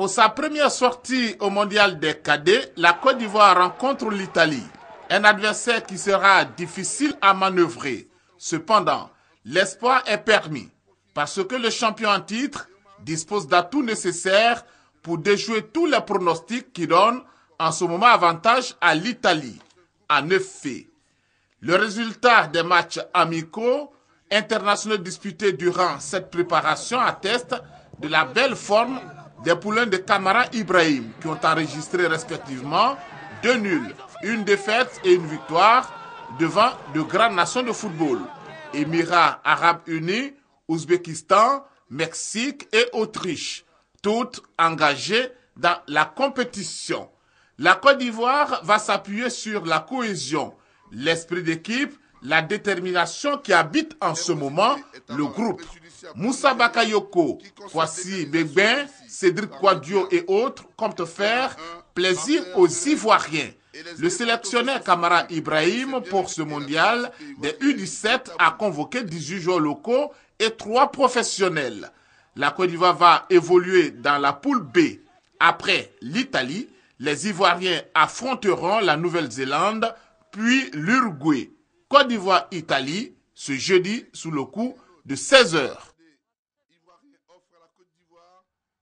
Pour sa première sortie au mondial des cadets, la Côte d'Ivoire rencontre l'Italie, un adversaire qui sera difficile à manœuvrer. Cependant, l'espoir est permis parce que le champion en titre dispose d'atouts nécessaires pour déjouer tous les pronostics qui donnent en ce moment avantage à l'Italie, À neuf faits, Le résultat des matchs amicaux internationaux disputés durant cette préparation atteste de la belle forme des poulains de Camara Ibrahim qui ont enregistré respectivement deux nuls, une défaite et une victoire devant de grandes nations de football, Émirats arabes unis, Ouzbékistan, Mexique et Autriche, toutes engagées dans la compétition. La Côte d'Ivoire va s'appuyer sur la cohésion, l'esprit d'équipe la détermination qui habite en ce moment le groupe. Moussa Bakayoko, voici Begbin, Cédric Quadio et autres comptent faire plaisir aux Ivoiriens. Le sélectionneur Kamara Ibrahim pour ce mondial des U17 a convoqué 18 joueurs locaux et 3 professionnels. La Côte d'Ivoire va évoluer dans la poule B. Après l'Italie, les Ivoiriens affronteront la Nouvelle-Zélande, puis l'Uruguay. Côte d'Ivoire-Italie ce jeudi sous le coup de 16 heures.